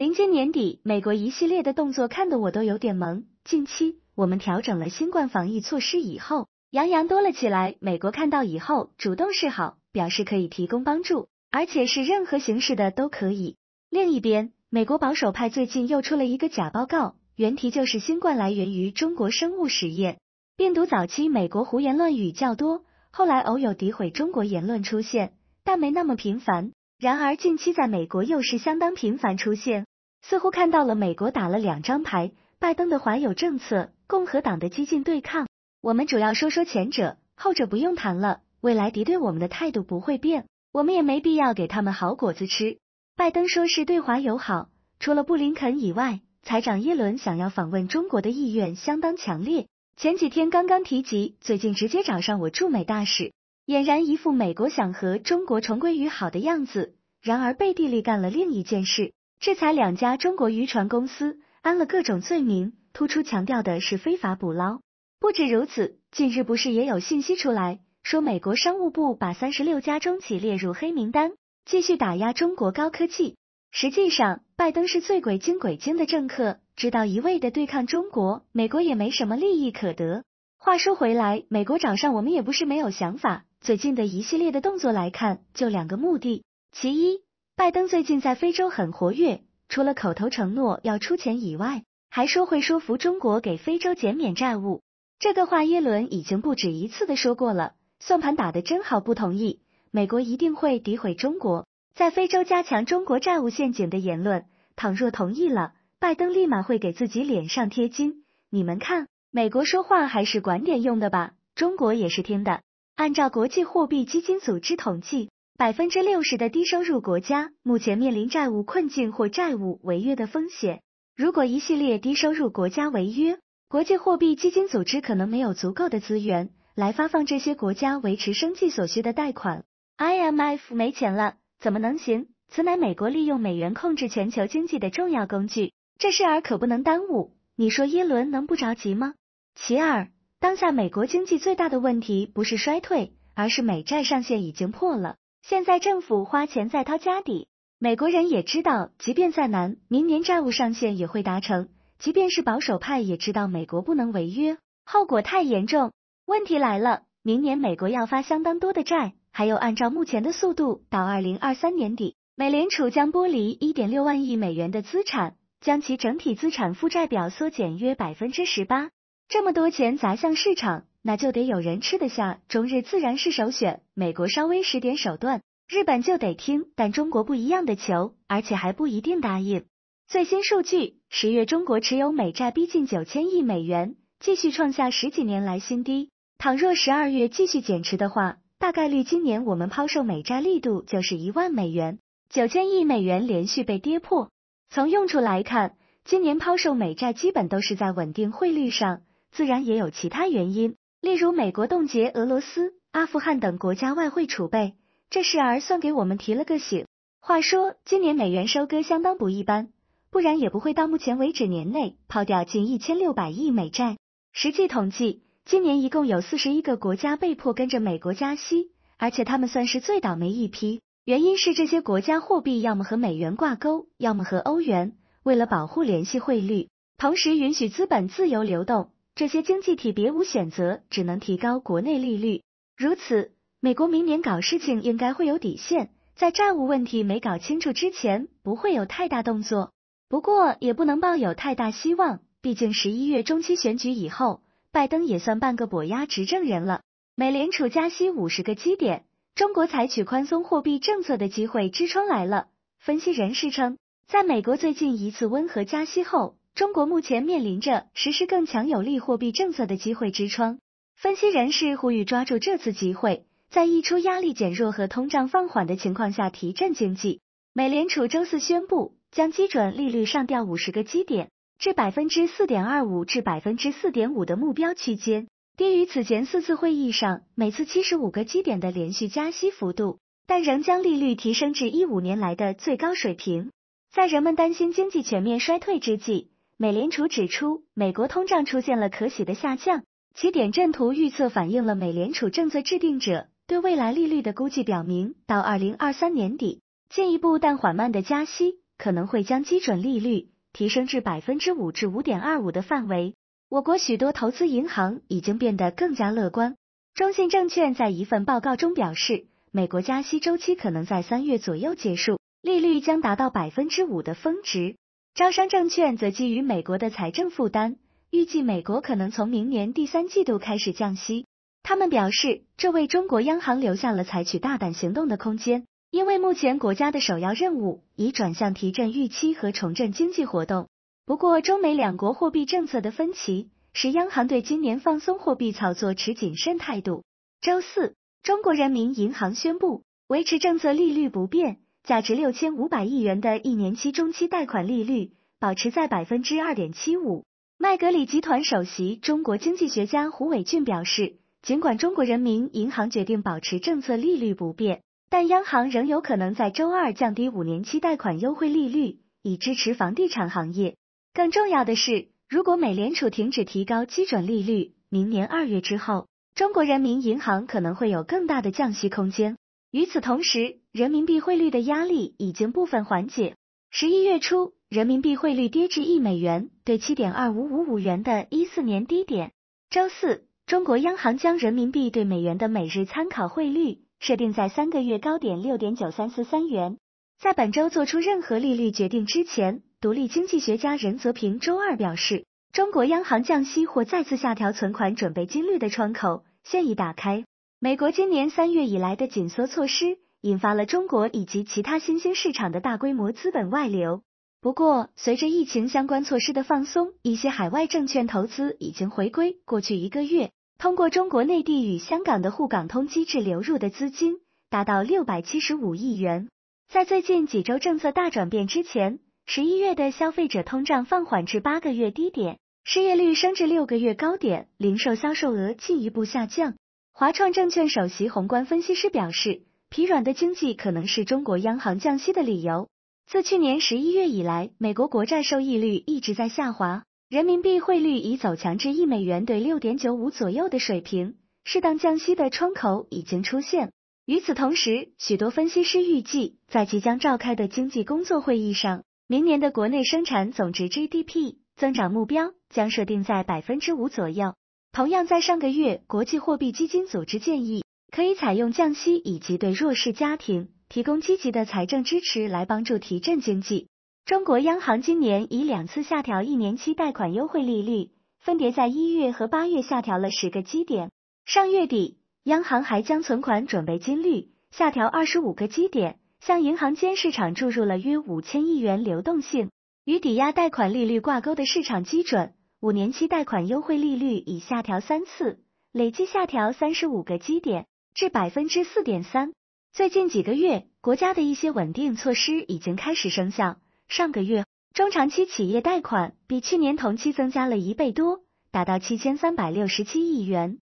临近年底，美国一系列的动作看得我都有点懵。近期我们调整了新冠防疫措施以后，洋洋多了起来。美国看到以后主动示好，表示可以提供帮助，而且是任何形式的都可以。另一边，美国保守派最近又出了一个假报告，原题就是新冠来源于中国生物实验。病毒早期美国胡言乱语较多，后来偶有诋毁中国言论出现，但没那么频繁。然而近期在美国又是相当频繁出现。似乎看到了美国打了两张牌：拜登的华友政策，共和党的激进对抗。我们主要说说前者，后者不用谈了。未来敌对我们的态度不会变，我们也没必要给他们好果子吃。拜登说是对华友好，除了布林肯以外，财长耶伦想要访问中国的意愿相当强烈。前几天刚刚提及，最近直接找上我驻美大使，俨然一副美国想和中国重归于好的样子。然而背地里干了另一件事。制裁两家中国渔船公司，安了各种罪名，突出强调的是非法捕捞。不止如此，近日不是也有信息出来，说美国商务部把三十六家中企列入黑名单，继续打压中国高科技。实际上，拜登是最鬼精鬼精的政客，知道一味的对抗中国，美国也没什么利益可得。话说回来，美国找上我们也不是没有想法。最近的一系列的动作来看，就两个目的：其一。拜登最近在非洲很活跃，除了口头承诺要出钱以外，还说会说服中国给非洲减免债务。这个话耶伦已经不止一次的说过了，算盘打得真好。不同意，美国一定会诋毁中国在非洲加强中国债务陷阱的言论。倘若同意了，拜登立马会给自己脸上贴金。你们看，美国说话还是管点用的吧？中国也是听的。按照国际货币基金组织统计。百分之六十的低收入国家目前面临债务困境或债务违约的风险。如果一系列低收入国家违约，国际货币基金组织可能没有足够的资源来发放这些国家维持生计所需的贷款。IMF 没钱了，怎么能行？此乃美国利用美元控制全球经济的重要工具，这事儿可不能耽误。你说耶伦能不着急吗？其二，当下美国经济最大的问题不是衰退，而是美债上限已经破了。现在政府花钱在掏家底，美国人也知道，即便再难，明年债务上限也会达成。即便是保守派也知道，美国不能违约，后果太严重。问题来了，明年美国要发相当多的债，还有按照目前的速度，到二零二三年底，美联储将剥离一点六万亿美元的资产，将其整体资产负债表缩减约百分之十八。这么多钱砸向市场。那就得有人吃得下，中日自然是首选，美国稍微使点手段，日本就得听，但中国不一样的球，而且还不一定答应。最新数据，十月中国持有美债逼近九千亿美元，继续创下十几年来新低。倘若十二月继续减持的话，大概率今年我们抛售美债力度就是一万美元，九千亿美元连续被跌破。从用处来看，今年抛售美债基本都是在稳定汇率上，自然也有其他原因。例如，美国冻结俄罗斯、阿富汗等国家外汇储备，这事儿算给我们提了个醒。话说，今年美元收割相当不一般，不然也不会到目前为止年内抛掉近一千六百亿美债。实际统计，今年一共有四十一个国家被迫跟着美国加息，而且他们算是最倒霉一批。原因是这些国家货币要么和美元挂钩，要么和欧元，为了保护联系汇率，同时允许资本自由流动。这些经济体别无选择，只能提高国内利率。如此，美国明年搞事情应该会有底线，在债务问题没搞清楚之前，不会有太大动作。不过，也不能抱有太大希望，毕竟十一月中期选举以后，拜登也算半个跛压执政人了。美联储加息五十个基点，中国采取宽松货币政策的机会之窗来了。分析人士称，在美国最近一次温和加息后。中国目前面临着实施更强有力货币政策的机会之窗，分析人士呼吁抓住这次机会，在溢出压力减弱和通胀放缓的情况下提振经济。美联储周四宣布，将基准利率上调五十个基点至百分之四点二五至百分之四点五的目标区间，低于此前四次会议上每次七十五个基点的连续加息幅度，但仍将利率提升至一五年来的最高水平。在人们担心经济全面衰退之际，美联储指出，美国通胀出现了可喜的下降。其点阵图预测反映了美联储政策制定者对未来利率的估计，表明到二零二三年底，进一步但缓慢的加息可能会将基准利率提升至百分之五至五点二五的范围。我国许多投资银行已经变得更加乐观。中信证券在一份报告中表示，美国加息周期可能在三月左右结束，利率将达到百分之五的峰值。招商证券则基于美国的财政负担，预计美国可能从明年第三季度开始降息。他们表示，这为中国央行留下了采取大胆行动的空间，因为目前国家的首要任务已转向提振预期和重振经济活动。不过，中美两国货币政策的分歧使央行对今年放松货币操作持谨慎态度。周四，中国人民银行宣布维持政策利率不变。价值六千五百亿元的一年期中期贷款利率保持在百分之二点七五。麦格理集团首席中国经济学家胡伟俊表示，尽管中国人民银行决定保持政策利率不变，但央行仍有可能在周二降低五年期贷款优惠利率，以支持房地产行业。更重要的是，如果美联储停止提高基准利率，明年二月之后，中国人民银行可能会有更大的降息空间。与此同时，人民币汇率的压力已经部分缓解。十一月初，人民币汇率跌至一美元兑七点二五五五元的一四年低点。周四，中国央行将人民币对美元的每日参考汇率设定在三个月高点六点九三四三元。在本周做出任何利率决定之前，独立经济学家任泽平周二表示，中国央行降息或再次下调存款准备金率的窗口现已打开。美国今年三月以来的紧缩措施，引发了中国以及其他新兴市场的大规模资本外流。不过，随着疫情相关措施的放松，一些海外证券投资已经回归。过去一个月，通过中国内地与香港的沪港通机制流入的资金达到六百七十五亿元。在最近几周政策大转变之前，十一月的消费者通胀放缓至八个月低点，失业率升至六个月高点，零售销售额进一步下降。华创证券首席宏观分析师表示，疲软的经济可能是中国央行降息的理由。自去年十一月以来，美国国债收益率一直在下滑，人民币汇率已走强至一美元兑六点九五左右的水平，适当降息的窗口已经出现。与此同时，许多分析师预计，在即将召开的经济工作会议上，明年的国内生产总值 GDP 增长目标将设定在百分之五左右。同样，在上个月，国际货币基金组织建议可以采用降息以及对弱势家庭提供积极的财政支持来帮助提振经济。中国央行今年已两次下调一年期贷款优惠利率，分别在一月和八月下调了十个基点。上月底，央行还将存款准备金率下调二十五个基点，向银行间市场注入了约五千亿元流动性，与抵押贷款利率挂钩的市场基准。五年期贷款优惠利率已下调三次，累计下调三十五个基点至百分之四点三。最近几个月，国家的一些稳定措施已经开始生效。上个月，中长期企业贷款比去年同期增加了一倍多，达到七千三百六十七亿元。